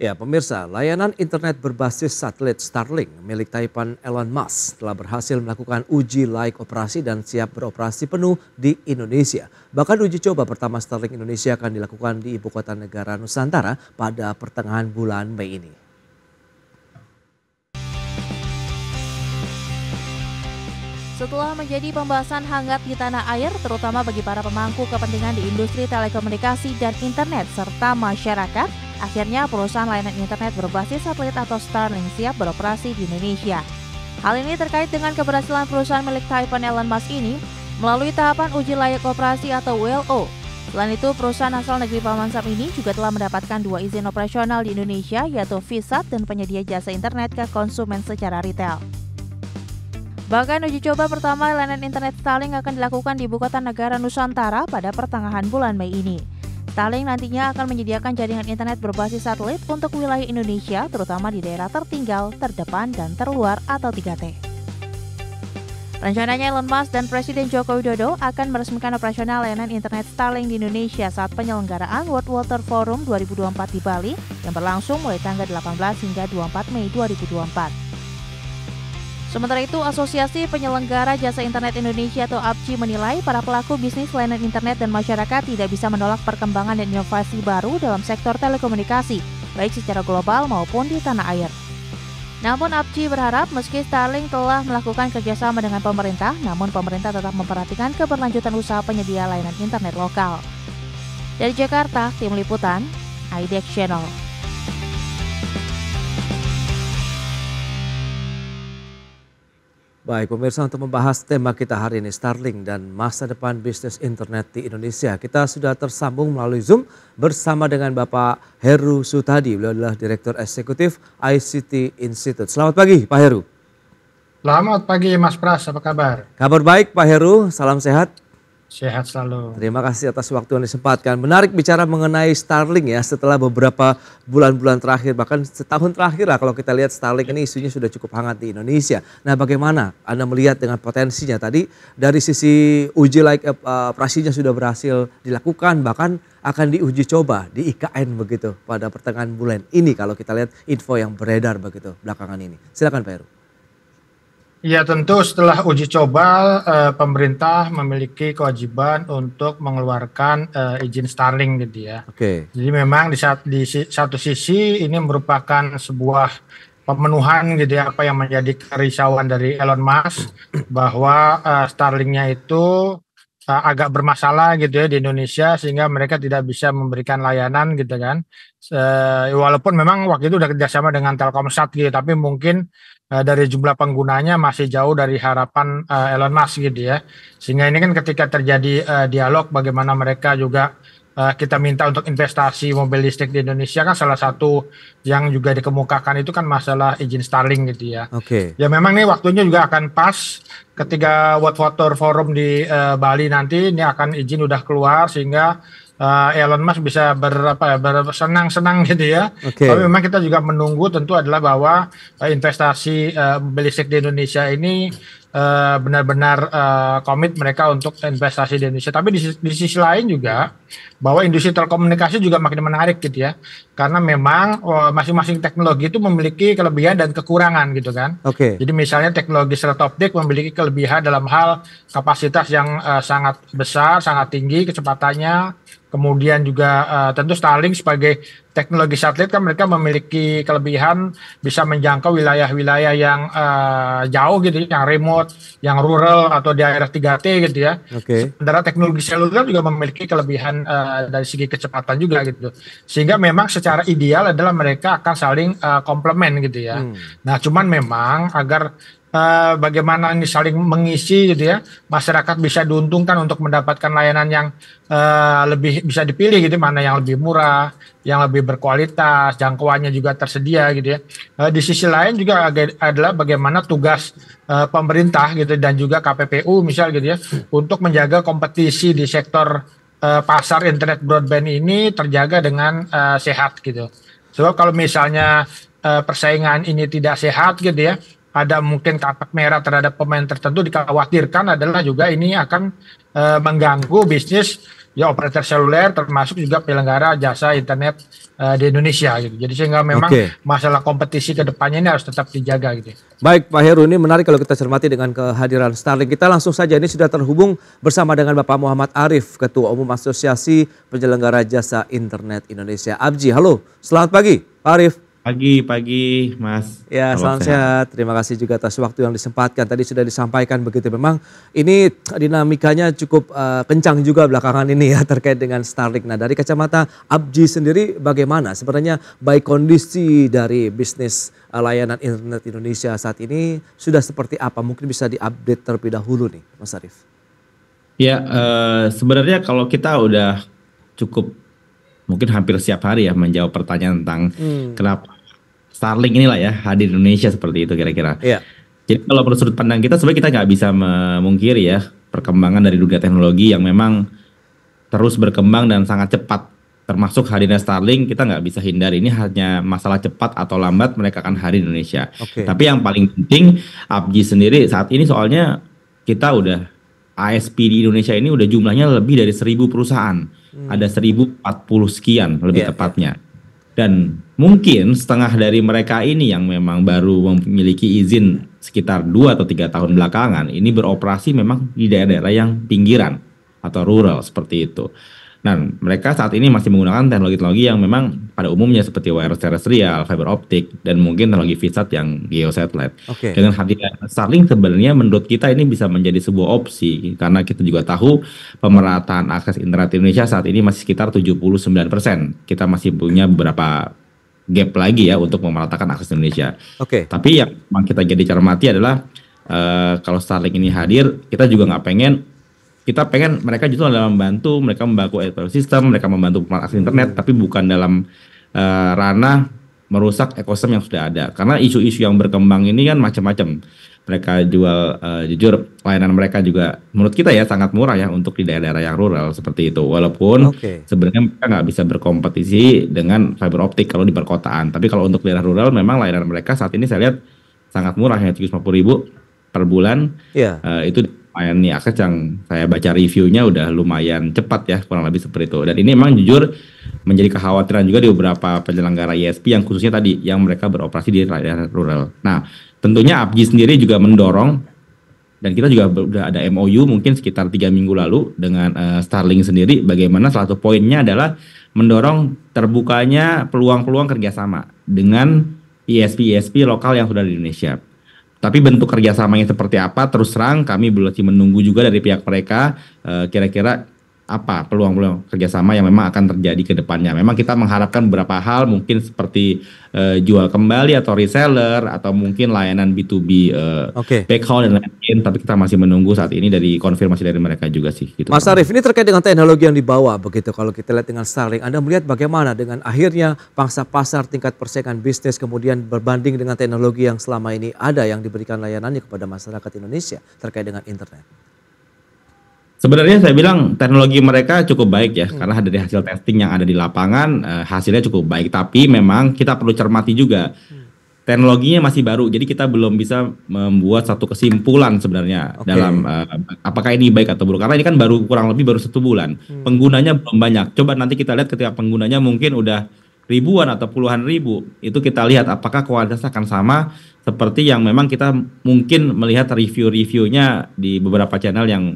Ya, pemirsa, layanan internet berbasis satelit Starlink milik Taipan Elon Musk telah berhasil melakukan uji like operasi dan siap beroperasi penuh di Indonesia. Bahkan uji coba pertama Starlink Indonesia akan dilakukan di ibu kota negara Nusantara pada pertengahan bulan Mei ini. Setelah menjadi pembahasan hangat di tanah air, terutama bagi para pemangku kepentingan di industri telekomunikasi dan internet serta masyarakat, Akhirnya perusahaan layanan internet berbasis satelit atau Starlink siap beroperasi di Indonesia. Hal ini terkait dengan keberhasilan perusahaan milik Taiwan Elon Musk ini melalui tahapan uji layak operasi atau WLO. Selain itu, perusahaan asal negeri Paman Sam ini juga telah mendapatkan dua izin operasional di Indonesia, yaitu Visat dan penyedia jasa internet ke konsumen secara retail. Bahkan uji coba pertama layanan internet Starlink akan dilakukan di ibu kota negara Nusantara pada pertengahan bulan Mei ini. Starlink nantinya akan menyediakan jaringan internet berbasis satelit untuk wilayah Indonesia, terutama di daerah tertinggal, terdepan, dan terluar atau 3T. Rencananya Elon Musk dan Presiden Joko Widodo akan meresmikan operasional layanan internet Starlink di Indonesia saat penyelenggaraan World Water Forum 2024 di Bali yang berlangsung mulai tanggal 18 hingga 24 Mei 2024. Sementara itu, Asosiasi Penyelenggara Jasa Internet Indonesia atau APCI menilai para pelaku bisnis layanan internet dan masyarakat tidak bisa menolak perkembangan dan inovasi baru dalam sektor telekomunikasi, baik secara global maupun di tanah air. Namun APCI berharap meski Starlink telah melakukan kerjasama dengan pemerintah, namun pemerintah tetap memperhatikan keberlanjutan usaha penyedia layanan internet lokal. Dari Jakarta, Tim Liputan, IDX Channel. Baik, pemirsa untuk membahas tema kita hari ini Starlink dan masa depan bisnis internet di Indonesia. Kita sudah tersambung melalui Zoom bersama dengan Bapak Heru Sutadi. Beliau adalah Direktur Eksekutif ICT Institute. Selamat pagi Pak Heru. Selamat pagi Mas Pras, apa kabar? Kabar baik Pak Heru, salam sehat. Sehat selalu. Terima kasih atas waktu yang disempatkan. Menarik bicara mengenai Starlink ya setelah beberapa bulan-bulan terakhir bahkan setahun terakhir lah kalau kita lihat Starlink ini isunya sudah cukup hangat di Indonesia. Nah bagaimana Anda melihat dengan potensinya tadi dari sisi uji like eh, operasinya sudah berhasil dilakukan bahkan akan diuji coba di IKN begitu pada pertengahan bulan ini kalau kita lihat info yang beredar begitu belakangan ini. Silakan Pak Heru. Ya tentu setelah uji coba eh, pemerintah memiliki kewajiban untuk mengeluarkan eh, izin Starling, gitu ya. Oke. Okay. Jadi memang di, satu sisi ini merupakan sebuah pemenuhan gitu ya apa yang menjadi kerisauan dari Elon Musk bahwa Starlingnya eh, Starlinknya itu agak bermasalah gitu ya di Indonesia sehingga mereka tidak bisa memberikan layanan gitu kan. walaupun memang waktu itu sudah kerjasama dengan Telkomsat gitu, tapi mungkin Eh, dari jumlah penggunanya masih jauh dari harapan uh, Elon Musk gitu ya. Sehingga ini kan ketika terjadi uh, dialog bagaimana mereka juga uh, kita minta untuk investasi mobil listrik di Indonesia kan salah satu yang juga dikemukakan itu kan masalah izin Starlink gitu ya. Oke. Okay. Ya memang nih waktunya juga akan pas ketika World Water Forum di uh, Bali nanti ini akan izin udah keluar sehingga uh, Elon Musk bisa berapa ya, bersenang-senang gitu ya. Okay. Tapi memang kita juga menunggu tentu adalah bahwa uh, investasi uh, eh, listrik di Indonesia ini benar-benar uh, komit benar uh, mereka untuk investasi di Indonesia. Tapi di, di sisi lain juga bahwa industri telekomunikasi juga makin menarik gitu ya karena memang eh, masing-masing oh, teknologi itu memiliki kelebihan dan kekurangan gitu kan. Oke. Okay. Jadi misalnya teknologi set memiliki kelebihan dalam hal kapasitas yang uh, sangat besar, sangat tinggi kecepatannya, kemudian juga uh, tentu Starlink sebagai teknologi satelit kan mereka memiliki kelebihan bisa menjangkau wilayah-wilayah yang uh, jauh gitu ya, yang remote, yang rural atau di daerah 3T gitu ya. Oke. Okay. Sementara teknologi seluler juga memiliki kelebihan uh, dari segi kecepatan juga gitu. Sehingga memang secara ideal adalah mereka akan saling uh, komplement gitu ya. Hmm. Nah, cuman memang agar uh, bagaimana ini saling mengisi gitu ya masyarakat bisa diuntungkan untuk mendapatkan layanan yang uh, lebih bisa dipilih gitu mana yang lebih murah yang lebih berkualitas jangkauannya juga tersedia gitu ya uh, di sisi lain juga adalah bagaimana tugas pemerintah gitu dan juga KPPU misal gitu ya untuk menjaga kompetisi di sektor uh, pasar internet broadband ini terjaga dengan uh, sehat gitu. Sebab kalau misalnya uh, persaingan ini tidak sehat gitu ya, ada mungkin kapak merah terhadap pemain tertentu dikhawatirkan adalah juga ini akan uh, mengganggu bisnis ya operator seluler termasuk juga penyelenggara jasa internet uh, di Indonesia gitu. Jadi sehingga memang okay. masalah kompetisi ke depannya ini harus tetap dijaga gitu. Baik Pak Heru ini menarik kalau kita cermati dengan kehadiran Starlink. Kita langsung saja ini sudah terhubung bersama dengan Bapak Muhammad Arif Ketua Umum Asosiasi Penyelenggara Jasa Internet Indonesia ABJI. Halo, selamat pagi Pak Arif. Pagi, pagi Mas. Ya, salam sehat. sehat. Terima kasih juga atas waktu yang disempatkan. Tadi sudah disampaikan begitu. Memang ini dinamikanya cukup uh, kencang juga belakangan ini ya terkait dengan Starlink. Nah, dari kacamata Abji sendiri bagaimana sebenarnya baik kondisi dari bisnis uh, layanan internet Indonesia saat ini sudah seperti apa? Mungkin bisa diupdate terlebih dahulu nih, Mas Arif. Ya, uh, sebenarnya kalau kita udah cukup mungkin hampir setiap hari ya menjawab pertanyaan tentang hmm. kenapa Starlink inilah ya hadir di Indonesia seperti itu kira-kira. Yeah. Jadi kalau menurut sudut pandang kita sebenarnya kita nggak bisa memungkiri ya perkembangan dari dunia teknologi yang memang terus berkembang dan sangat cepat. Termasuk hadirnya Starlink kita nggak bisa hindari ini hanya masalah cepat atau lambat mereka akan hadir di Indonesia. Okay. Tapi yang paling penting Abji sendiri saat ini soalnya kita udah ASP di Indonesia ini udah jumlahnya lebih dari seribu perusahaan hmm. ada 1040 sekian lebih yeah. Iya. tepatnya. Dan mungkin setengah dari mereka ini yang memang baru memiliki izin sekitar 2 atau 3 tahun belakangan ini beroperasi memang di daerah-daerah yang pinggiran atau rural seperti itu. Nah, mereka saat ini masih menggunakan teknologi-teknologi yang memang pada umumnya seperti wireless terrestrial, fiber optik, dan mungkin teknologi VSAT yang geosatelit. Okay. Dengan hadirnya Starlink sebenarnya menurut kita ini bisa menjadi sebuah opsi karena kita juga tahu pemerataan akses internet Indonesia saat ini masih sekitar 79%. Kita masih punya beberapa gap lagi ya untuk memeratakan akses Indonesia. Oke. Okay. Tapi yang memang kita jadi cermati adalah Uh, kalau Starlink ini hadir, kita juga nggak pengen kita pengen mereka justru dalam membantu mereka membantu ekosistem mereka membantu akses internet hmm. tapi bukan dalam uh, ranah merusak ekosistem yang sudah ada karena isu-isu yang berkembang ini kan macam-macam mereka jual uh, jujur layanan mereka juga menurut kita ya sangat murah ya untuk di daerah-daerah yang rural seperti itu walaupun okay. sebenarnya mereka nggak bisa berkompetisi dengan fiber optik kalau di perkotaan tapi kalau untuk daerah rural memang layanan mereka saat ini saya lihat sangat murah ya 350 ribu per bulan yeah. Iya. uh, itu lumayan nih akses yang saya baca reviewnya udah lumayan cepat ya kurang lebih seperti itu dan ini memang jujur menjadi kekhawatiran juga di beberapa penyelenggara ISP e yang khususnya tadi yang mereka beroperasi di daerah rural. Nah tentunya APGI sendiri juga mendorong dan kita juga sudah ada MOU mungkin sekitar tiga minggu lalu dengan uh, Starlink sendiri bagaimana salah satu poinnya adalah mendorong terbukanya peluang-peluang kerjasama dengan ISP-ISP e e lokal yang sudah di Indonesia tapi bentuk kerjasamanya seperti apa, terus terang kami belum menunggu juga dari pihak mereka eh, kira-kira uh, kira -kira apa peluang-peluang kerjasama yang memang akan terjadi ke depannya. Memang kita mengharapkan beberapa hal mungkin seperti uh, jual kembali atau reseller atau mungkin layanan B2B uh, eh, okay. backhaul dan lain-lain. Tapi kita masih menunggu saat ini dari konfirmasi dari mereka juga sih. Gitu. Mas Arief ini terkait dengan teknologi yang dibawa begitu. Kalau kita lihat dengan Starlink, Anda melihat bagaimana dengan akhirnya pangsa pasar tingkat persaingan bisnis kemudian berbanding dengan teknologi yang selama ini ada yang diberikan layanannya kepada masyarakat Indonesia terkait dengan internet. Sebenarnya saya bilang teknologi mereka cukup baik ya, hmm. karena dari hasil testing yang ada di lapangan eh, hasilnya cukup baik. Tapi memang kita perlu cermati juga teknologinya masih baru, jadi kita belum bisa membuat satu kesimpulan sebenarnya okay. dalam uh, apakah ini baik atau buruk. Karena ini kan baru kurang lebih baru satu bulan, hmm. penggunanya belum banyak. Coba nanti kita lihat ketika penggunanya mungkin udah ribuan atau puluhan ribu, itu kita lihat apakah kualitasnya akan sama seperti yang memang kita mungkin melihat review-reviewnya di beberapa channel yang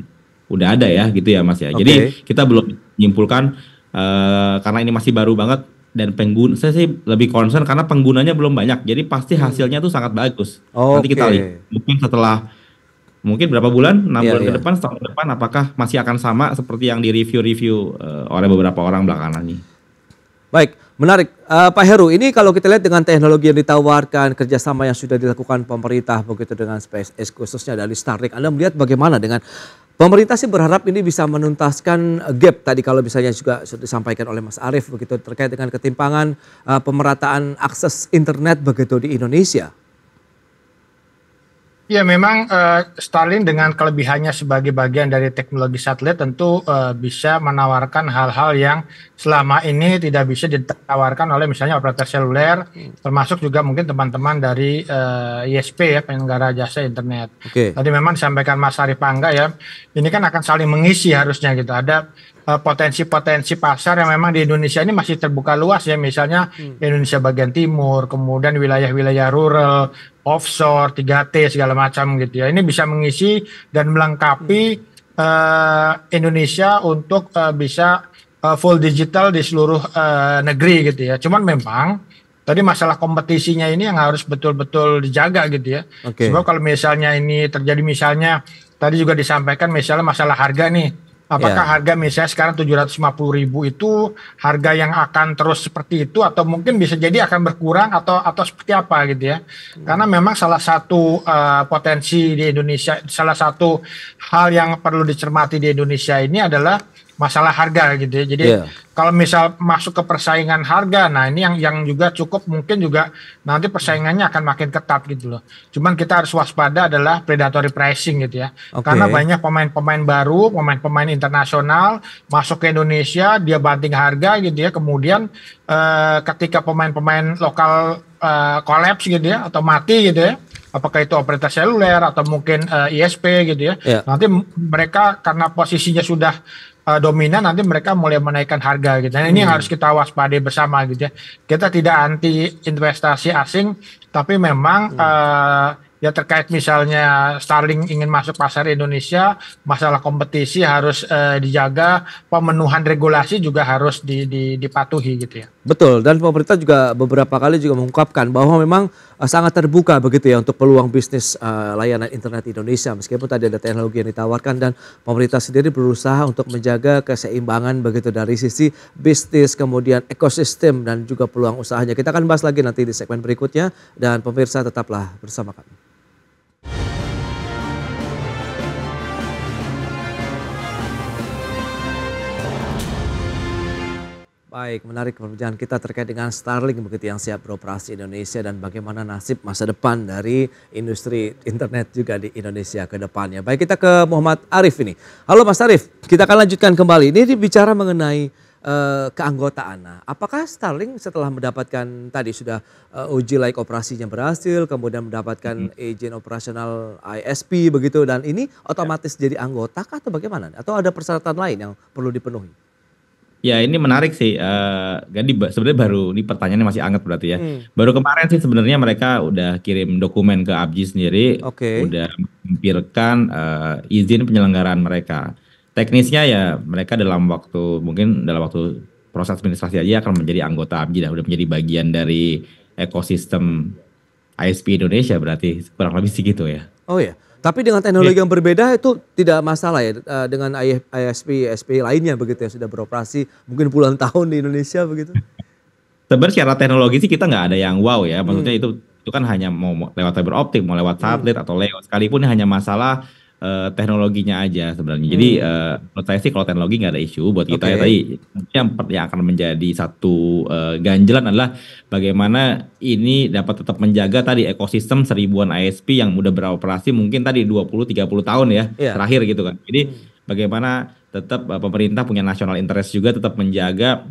udah ada ya gitu ya Mas ya. Okay. Jadi kita belum menyimpulkan uh, karena ini masih baru banget dan pengguna saya sih lebih concern karena penggunanya belum banyak. Jadi pasti hmm. hasilnya tuh sangat bagus. Okay. Nanti kita lihat mungkin setelah mungkin berapa bulan, enam yeah, bulan yeah. ke iya. depan, setahun ke depan apakah masih akan sama seperti yang di review-review uh, eh, oleh beberapa orang belakangan ini. Baik, menarik. Uh, Pak Heru, ini kalau kita lihat dengan teknologi yang ditawarkan, kerjasama yang sudah dilakukan pemerintah begitu dengan SpaceX khususnya dari Starlink, Anda melihat bagaimana dengan Pemerintah sih berharap ini bisa menuntaskan eh, gap tadi kalau misalnya juga sudah disampaikan oleh Mas Arief begitu terkait dengan ketimpangan uh, pemerataan akses internet begitu di Indonesia. Ya memang uh, eh, Starlink dengan kelebihannya sebagai bagian dari teknologi satelit tentu uh, bisa menawarkan hal-hal yang selama ini tidak bisa ditawarkan oleh misalnya operator seluler hmm. termasuk juga mungkin teman-teman dari uh, eh, ISP ya penyelenggara jasa internet. Okay. Tadi memang disampaikan Mas Arif Pangga ya ini kan akan saling mengisi harusnya gitu ada Eh, potensi-potensi pasar yang memang di Indonesia ini masih terbuka luas ya misalnya hmm. Indonesia bagian timur kemudian wilayah-wilayah rural offshore 3T segala macam gitu ya ini bisa mengisi dan melengkapi hmm. uh, Indonesia untuk uh, bisa uh, full digital di seluruh uh, negeri gitu ya cuman memang Tadi masalah kompetisinya ini yang harus betul-betul dijaga gitu ya. Okay. Sebab kalau misalnya ini terjadi misalnya tadi juga disampaikan misalnya masalah harga nih Apakah yeah. harga misalnya sekarang 750 ribu itu harga yang akan terus seperti itu atau mungkin bisa jadi akan berkurang atau atau seperti apa gitu ya? Karena memang salah satu uh, potensi di Indonesia, salah satu hal yang perlu dicermati di Indonesia ini adalah masalah harga gitu ya. Jadi yeah. kalau misal masuk ke persaingan harga, nah ini yang yang juga cukup mungkin juga nanti persaingannya akan makin ketat gitu loh. Cuman kita harus waspada adalah predatory pricing gitu ya. Okay. Karena banyak pemain-pemain baru, pemain-pemain internasional masuk ke Indonesia, dia banting harga gitu ya. Kemudian eh, ketika pemain-pemain lokal eh, gitu ya atau mati gitu ya apakah itu operator seluler atau mungkin uh, eh, ISP gitu ya. Yeah. Nanti mereka karena posisinya sudah uh, dominan nanti mereka mulai menaikkan harga gitu. Nah, ini hmm. yang harus kita waspadai bersama gitu ya. Kita tidak anti investasi asing tapi memang hmm. uh, ya terkait misalnya Starling ingin masuk pasar Indonesia, masalah kompetisi harus eh, dijaga, pemenuhan regulasi juga harus di, di, dipatuhi gitu ya. Betul, dan pemerintah juga beberapa kali juga mengungkapkan bahwa memang eh, sangat terbuka begitu ya untuk peluang bisnis eh, layanan internet Indonesia meskipun tadi ada teknologi yang ditawarkan dan pemerintah sendiri berusaha untuk menjaga keseimbangan begitu dari sisi bisnis kemudian ekosistem dan juga peluang usahanya. Kita akan bahas lagi nanti di segmen berikutnya dan pemirsa tetaplah bersama kami. Baik, menarik perbincangan kita terkait dengan Starlink begitu yang siap beroperasi Indonesia dan bagaimana nasib masa depan dari industri internet juga di Indonesia ke depannya. Baik, kita ke Muhammad Arif ini. Halo Mas Arif, kita akan lanjutkan kembali. Ini bicara mengenai eh, keanggotaan. Nah, apakah Starlink setelah mendapatkan tadi sudah uh, uji layak operasinya berhasil, kemudian mendapatkan mm -hmm. izin operasional ISP begitu dan ini ya. otomatis ya. jadi anggota atau bagaimana? Atau ada persyaratan lain yang perlu dipenuhi? Ya ini menarik sih. Uh, sebenarnya baru ini pertanyaannya masih anget berarti ya. Hmm. Baru kemarin sih sebenarnya mereka udah kirim dokumen ke Abji sendiri, okay. udah mempirkan uh, eh, izin penyelenggaraan mereka. Teknisnya ya mereka dalam waktu mungkin dalam waktu proses administrasi aja akan menjadi anggota Abji dah, udah menjadi bagian dari ekosistem ISP Indonesia berarti kurang lebih segitu ya. Oh ya. Tapi dengan teknologi yeah. yang berbeda itu tidak masalah ya eh, dengan ISP ISP lainnya begitu yang sudah beroperasi mungkin puluhan tahun di Indonesia begitu. Sebenarnya secara teknologi sih kita nggak ada yang wow ya. Maksudnya hmm. itu itu kan hanya mau lewat fiber optik, mau lewat satelit hmm. atau lewat sekalipun hanya masalah uh, teknologinya aja sebenarnya. Hmm. Jadi uh, eh, saya sih kalau teknologi nggak ada isu buat kita okay. ya tadi yang, yang akan menjadi satu uh, ganjelan adalah bagaimana ini dapat tetap menjaga tadi ekosistem seribuan ISP yang udah beroperasi mungkin tadi 20 30 tahun ya yeah. terakhir gitu kan. Jadi hmm. bagaimana tetap pemerintah punya national interest juga tetap menjaga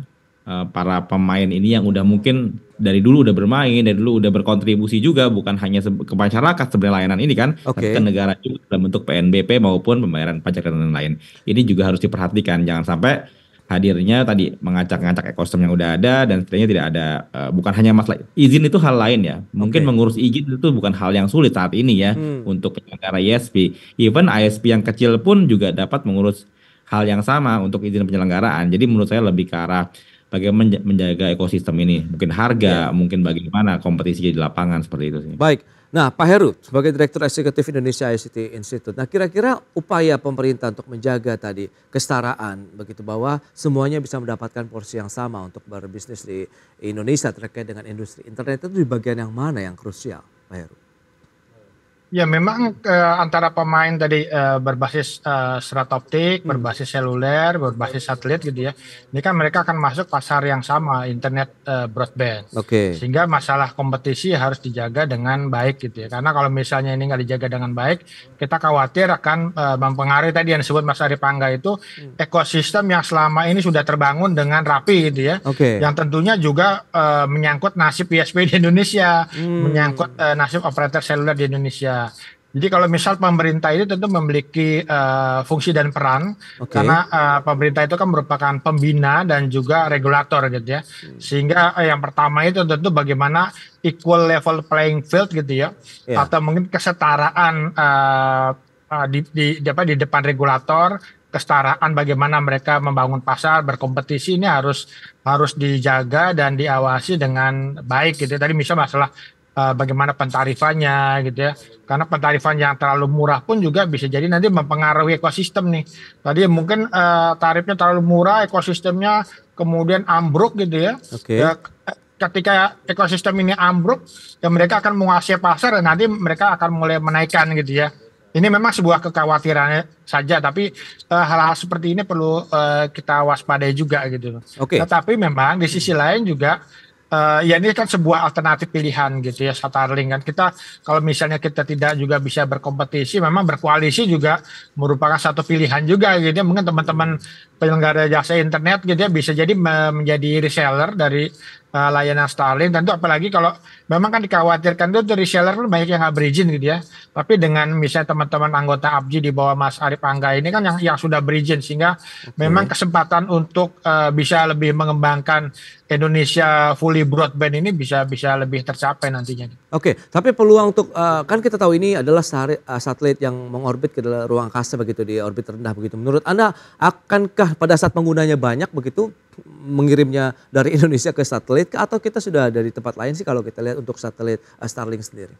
Eh, para pemain ini yang udah mungkin dari dulu udah bermain, dari dulu udah berkontribusi juga bukan hanya ke masyarakat sebenarnya layanan ini kan, okay. ke negara juga dalam bentuk PNBP maupun pembayaran pajak dan lain-lain. Ini juga harus diperhatikan jangan sampai hadirnya tadi mengacak-ngacak ekosistem yang udah ada dan setidaknya tidak ada uh, bukan hanya masalah izin itu hal lain ya mungkin okay. mengurus izin itu bukan hal yang sulit saat ini ya hmm. untuk penyelenggara ISP even ISP yang kecil pun juga dapat mengurus hal yang sama untuk izin penyelenggaraan jadi menurut saya lebih ke arah bagaimana menjaga ekosistem ini mungkin harga ya. mungkin bagaimana kompetisi di lapangan seperti itu sih baik nah Pak Heru sebagai direktur eksekutif Indonesia ICT Institute nah kira-kira upaya pemerintah untuk menjaga tadi kesetaraan begitu bahwa semuanya bisa mendapatkan porsi yang sama untuk berbisnis di Indonesia terkait dengan industri internet itu di bagian yang mana yang krusial Pak Heru Ya memang uh, antara pemain tadi uh, berbasis uh, serat optik, hmm. berbasis seluler, berbasis satelit gitu ya. Ini kan mereka akan masuk pasar yang sama internet uh, broadband. Oke. Okay. Sehingga masalah kompetisi harus dijaga dengan baik gitu ya. Karena kalau misalnya ini nggak dijaga dengan baik, kita khawatir akan uh, mempengaruhi tadi yang disebut Mas Ari Pangga itu hmm. ekosistem yang selama ini sudah terbangun dengan rapi gitu ya. Oke. Okay. Yang tentunya juga uh, menyangkut nasib PSP di Indonesia, hmm. menyangkut uh, nasib operator seluler di Indonesia jadi kalau misal pemerintah itu tentu memiliki uh, fungsi dan peran okay. karena uh, pemerintah itu kan merupakan pembina dan juga regulator gitu ya. Hmm. Sehingga uh, yang pertama itu tentu bagaimana equal level playing field gitu ya yeah. atau mungkin kesetaraan uh, di di di, apa, di depan regulator kesetaraan bagaimana mereka membangun pasar berkompetisi ini harus harus dijaga dan diawasi dengan baik gitu. Ya. Tadi misal masalah Eh, bagaimana pentarifannya gitu ya. Karena pentarifan yang terlalu murah pun juga bisa jadi nanti mempengaruhi ekosistem nih. Tadi mungkin uh, tarifnya terlalu murah, ekosistemnya kemudian ambruk gitu ya. Oke. Okay. Ya, ketika ekosistem ini ambruk, ya mereka akan menguasai pasar dan nanti mereka akan mulai menaikkan gitu ya. Ini memang sebuah kekhawatiran saja, tapi eh, hal-hal uh, seperti ini perlu uh, kita waspadai juga gitu. Oke. Okay. Tetapi memang di sisi lain juga uh, ya ini kan sebuah alternatif pilihan gitu ya Starlink kan kita kalau misalnya kita tidak juga bisa berkompetisi memang berkoalisi juga merupakan satu pilihan juga gitu ya mungkin teman-teman penyelenggara jasa internet gitu ya bisa jadi menjadi reseller dari uh, layanan Starlink tentu apalagi kalau memang kan dikhawatirkan itu dari seller lu banyak yang nggak berizin gitu ya. Tapi dengan misalnya teman-teman anggota Abji di bawah Mas Arif Angga ini kan yang yang sudah berizin sehingga okay. memang kesempatan untuk uh, bisa lebih mengembangkan Indonesia fully broadband ini bisa bisa lebih tercapai nantinya. Oke, okay, tapi peluang untuk uh, kan kita tahu ini adalah eh, satelit yang mengorbit ke ruang angkasa begitu di orbit rendah begitu. Menurut Anda akankah pada saat penggunanya banyak begitu mengirimnya dari Indonesia ke satelit atau kita sudah dari tempat lain sih kalau kita lihat untuk satelit eh, Starlink sendiri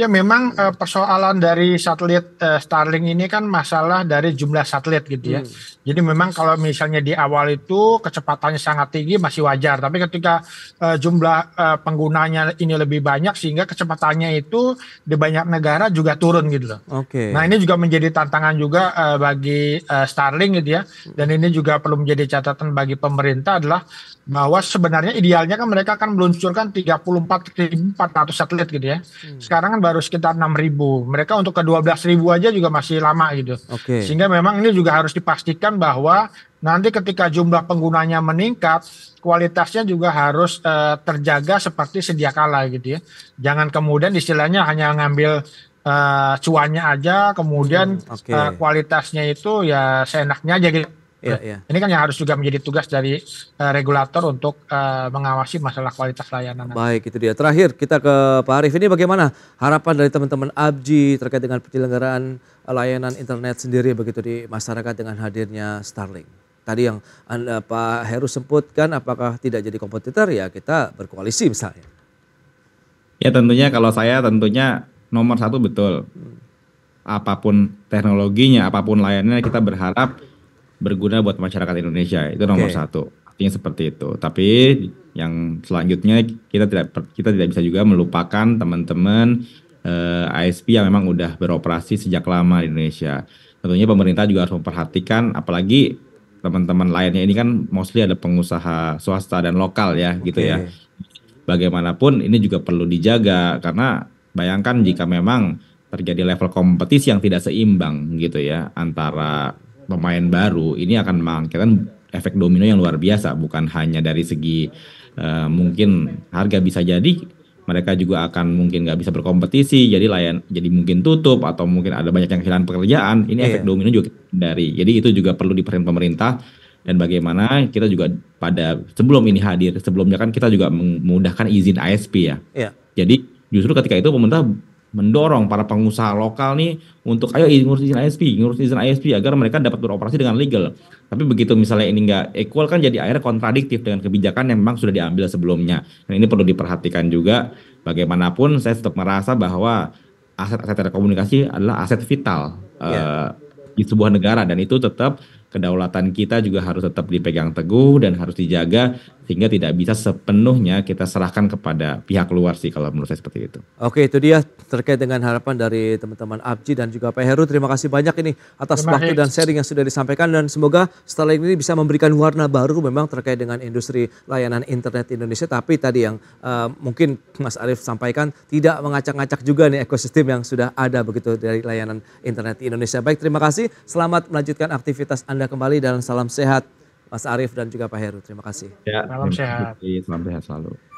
Ya memang eh, persoalan dari satelit uh, Starlink ini kan masalah dari jumlah satelit gitu ya. Hmm. Jadi memang kalau misalnya di awal itu kecepatannya sangat tinggi masih wajar, tapi ketika eh, jumlah penggunanya ini lebih banyak sehingga kecepatannya itu di banyak negara juga turun gitu loh. Oke. Okay. Nah, ini juga menjadi tantangan juga bagi uh, Starlink gitu ya. Hmm. Dan ini juga perlu menjadi catatan bagi pemerintah adalah bahwa sebenarnya idealnya kan mereka akan meluncurkan 34.400 satelit gitu ya. Hmm. Sekarang kan baru sekitar ribu Mereka untuk ke ribu aja juga masih lama gitu. Okay. Sehingga memang ini juga harus dipastikan bahwa nanti ketika jumlah penggunanya meningkat, kualitasnya juga harus uh, terjaga seperti sedia kala gitu ya. Jangan kemudian istilahnya hanya ngambil uh, cuannya aja, kemudian hmm, okay. uh, eh, kualitasnya itu ya seenaknya aja gitu Iya, nah, Ini kan yang harus juga menjadi tugas dari uh, regulator untuk uh, mengawasi masalah kualitas layanan. Baik, itu dia. Terakhir kita ke Pak Arif. Ini bagaimana harapan dari teman-teman ABJI terkait dengan penyelenggaraan eh, layanan internet sendiri begitu di masyarakat dengan hadirnya Starlink? Tadi yang Anda, Pak Heru sebutkan apakah tidak jadi kompetitor ya kita berkoalisi misalnya. Ya tentunya kalau saya tentunya nomor satu betul. Hmm. Apapun teknologinya, apapun layanannya kita berharap berguna buat masyarakat Indonesia itu nomor okay. satu artinya seperti itu tapi yang selanjutnya kita tidak kita tidak bisa juga melupakan teman-teman eh, ISP yang memang udah beroperasi sejak lama di Indonesia tentunya pemerintah juga harus memperhatikan apalagi teman-teman lainnya ini kan mostly ada pengusaha swasta dan lokal ya okay. gitu ya bagaimanapun ini juga perlu dijaga karena bayangkan jika memang terjadi level kompetisi yang tidak seimbang gitu ya antara pemain baru ini akan mengakibatkan efek domino yang luar biasa bukan hanya dari segi uh, mungkin harga bisa jadi mereka juga akan mungkin nggak bisa berkompetisi jadi layan jadi mungkin tutup atau mungkin ada banyak yang kehilangan pekerjaan ini yeah. efek iya. domino juga dari jadi itu juga perlu diperhatikan pemerintah dan bagaimana kita juga pada sebelum ini hadir sebelumnya kan kita juga memudahkan izin ISP ya. ya. Jadi justru ketika itu pemerintah mendorong para pengusaha lokal nih untuk ayo ngurus izin ISP, ngurus izin ISP agar mereka dapat beroperasi dengan legal. Tapi begitu misalnya ini nggak equal kan jadi akhirnya kontradiktif dengan kebijakan yang memang sudah diambil sebelumnya. Dan ini perlu diperhatikan juga. Bagaimanapun saya tetap merasa bahwa aset-aset telekomunikasi adalah aset vital yeah. Iya. uh, di sebuah negara dan itu tetap kedaulatan kita juga harus tetap dipegang teguh dan harus dijaga sehingga tidak bisa sepenuhnya kita serahkan kepada pihak luar sih kalau menurut saya seperti itu. Oke itu dia terkait dengan harapan dari teman-teman Abji dan juga Pak Heru. Terima kasih banyak ini atas terima waktu dan sharing yang sudah disampaikan dan semoga setelah ini bisa memberikan warna baru memang terkait dengan industri layanan internet Indonesia. Tapi tadi yang uh, mungkin Mas Arief sampaikan tidak mengacak-ngacak juga nih ekosistem yang sudah ada begitu dari layanan internet Indonesia. Baik terima kasih, selamat melanjutkan aktivitas Anda kembali dan salam sehat. Mas Arief dan juga Pak Heru. Terima kasih. Ya, salam sehat. Selamat sehat selalu.